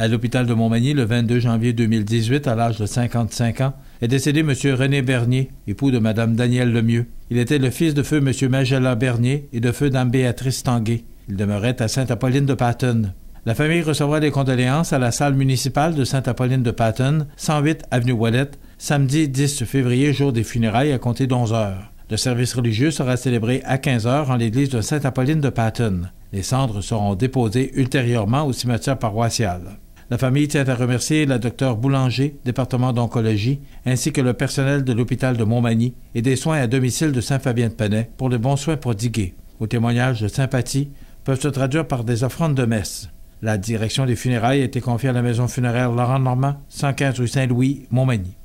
à l'hôpital de Montmagny le 22 janvier 2018 à l'âge de 55 ans est décédé M. René Bernier, époux de Mme Danielle Lemieux. Il était le fils de feu M. Magella Bernier et de feu Dame Béatrice Tanguay. Il demeurait à Sainte-Apolline de Patton. La famille recevra des condoléances à la salle municipale de Sainte-Apolline de Patton, 108 avenue Wallet, samedi 10 février, jour des funérailles à compter d'11 heures. Le service religieux sera célébré à 15 heures en l'église de Sainte-Apolline de Patton. Les cendres seront déposées ultérieurement au cimetière paroissial. La famille tient à remercier la docteure Boulanger, département d'oncologie, ainsi que le personnel de l'hôpital de Montmagny et des soins à domicile de Saint-Fabien-de-Panay pour les bons soins prodigués. Aux témoignages de sympathie peuvent se traduire par des offrandes de messe. La direction des funérailles a été confiée à la maison funéraire Laurent Normand, 115 rue Saint-Louis, Montmagny.